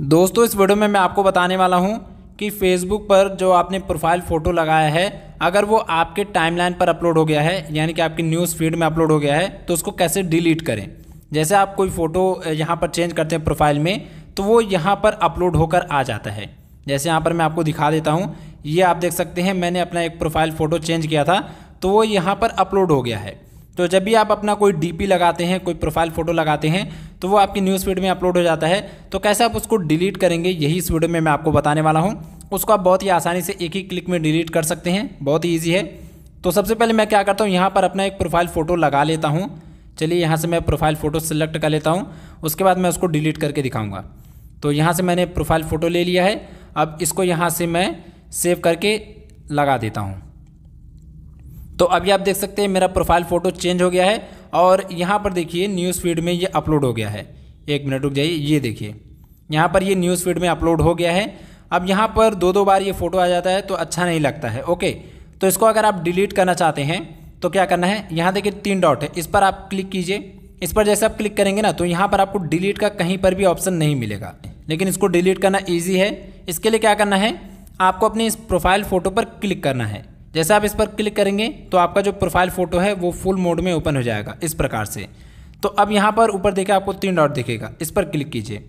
दोस्तों इस वीडियो में मैं आपको बताने वाला हूँ कि फेसबुक पर जो आपने प्रोफाइल फ़ोटो लगाया है अगर वो आपके टाइमलाइन पर अपलोड हो गया है यानी कि आपकी न्यूज़ फीड में अपलोड हो गया है तो उसको कैसे डिलीट करें जैसे आप कोई फ़ोटो यहाँ पर चेंज करते हैं प्रोफाइल में तो वो यहाँ पर अपलोड होकर आ जाता है जैसे यहाँ पर मैं आपको दिखा देता हूँ ये आप देख सकते हैं मैंने अपना एक प्रोफाइल फ़ोटो चेंज किया था तो वो यहाँ पर अपलोड हो गया है तो जब भी आप अपना कोई डीपी लगाते हैं कोई प्रोफाइल फ़ोटो लगाते हैं तो वो आपकी न्यूज़ फीड में अपलोड हो जाता है तो कैसे आप उसको डिलीट करेंगे यही इस वीडियो में मैं आपको बताने वाला हूँ उसको आप बहुत ही आसानी से एक ही क्लिक में डिलीट कर सकते हैं बहुत ही ईजी है तो सबसे पहले मैं क्या करता हूँ यहाँ पर अपना एक प्रोफाइल फ़ोटो लगा लेता हूँ चलिए यहाँ से मैं प्रोफाइल फ़ोटो सेलेक्ट कर लेता हूँ उसके बाद मैं उसको डिलीट करके दिखाऊँगा तो यहाँ से मैंने प्रोफाइल फ़ोटो ले लिया है अब इसको यहाँ से मैं सेव करके लगा देता हूँ तो अभी आप देख सकते हैं मेरा प्रोफाइल फ़ोटो चेंज हो गया है और यहाँ पर देखिए न्यूज़ फीड में ये अपलोड हो गया है एक मिनट रुक जाइए ये देखिए यहाँ पर ये न्यूज़ फीड में अपलोड हो गया है अब यहाँ पर दो दो बार ये फ़ोटो आ जाता है तो अच्छा नहीं लगता है ओके तो इसको अगर आप डिलीट करना चाहते हैं तो क्या करना है यहाँ देखिए तीन डॉट है इस पर आप क्लिक कीजिए इस पर जैसे आप क्लिक करेंगे ना तो यहाँ पर आपको डिलीट का कहीं पर भी ऑप्शन नहीं मिलेगा लेकिन इसको डिलीट करना ईजी है इसके लिए क्या करना है आपको अपने इस प्रोफाइल फ़ोटो पर क्लिक करना है जैसे आप इस पर क्लिक करेंगे तो आपका जो प्रोफाइल फ़ोटो है वो फुल मोड में ओपन हो जाएगा इस प्रकार से तो अब यहाँ पर ऊपर देखे आपको तीन डॉट दिखेगा इस पर क्लिक कीजिए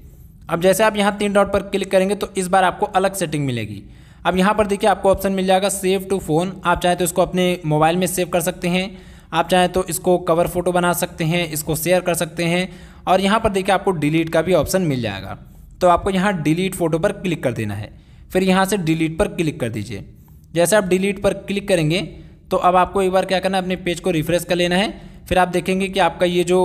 अब जैसे आप यहाँ तीन डॉट पर क्लिक करेंगे तो इस बार आपको अलग सेटिंग मिलेगी अब यहाँ पर देखिए आपको ऑप्शन मिल जाएगा सेव टू फ़ोन आप चाहें तो इसको अपने मोबाइल में सेव कर सकते हैं आप चाहें तो इसको कवर फ़ोटो बना सकते हैं इसको शेयर कर सकते हैं और यहाँ पर देखिए आपको डिलीट का भी ऑप्शन मिल जाएगा तो आपको यहाँ डिलीट फ़ोटो पर क्लिक कर देना है फिर यहाँ से डिलीट पर क्लिक कर दीजिए जैसे आप डिलीट पर क्लिक करेंगे तो अब आपको एक बार क्या करना है अपने पेज को रिफ्रेश कर लेना है फिर आप देखेंगे कि आपका ये जो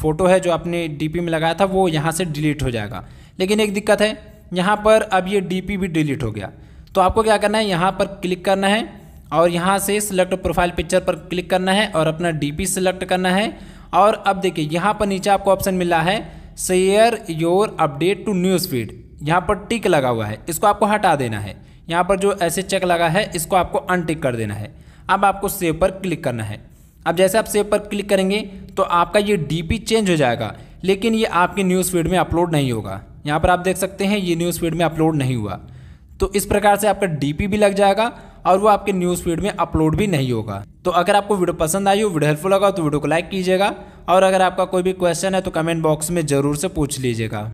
फ़ोटो है जो आपने डी में लगाया था वो यहाँ से डिलीट हो जाएगा लेकिन एक दिक्कत है यहाँ पर अब ये डी भी डिलीट हो गया तो आपको क्या करना है यहाँ पर क्लिक करना है और यहाँ से सिलेक्ट प्रोफाइल पिक्चर पर क्लिक करना है और अपना डीपी सेलेक्ट करना है और अब देखिए यहाँ पर नीचे आपको ऑप्शन मिला है share your update to news feed यहाँ पर टिक लगा हुआ है इसको आपको हटा देना है यहाँ पर जो ऐसे चेक लगा है इसको आपको अनटिक कर देना है अब आपको सेव पर क्लिक करना है अब जैसे आप सेव पर क्लिक करेंगे तो आपका ये डी चेंज हो जाएगा लेकिन ये आपके न्यूज़ फीड में अपलोड नहीं होगा यहाँ पर आप देख सकते हैं ये न्यूज़ फीड में अपलोड नहीं हुआ तो इस प्रकार से आपका डीपी भी लग जाएगा और वो आपके न्यूज़ फीड में अपलोड भी नहीं होगा तो अगर आपको वीडियो पसंद आई हो वीडियो हेल्पफुल लगा तो वीडियो को लाइक कीजिएगा और अगर आपका कोई भी क्वेश्चन है तो कमेंट बॉक्स में ज़रूर से पूछ लीजिएगा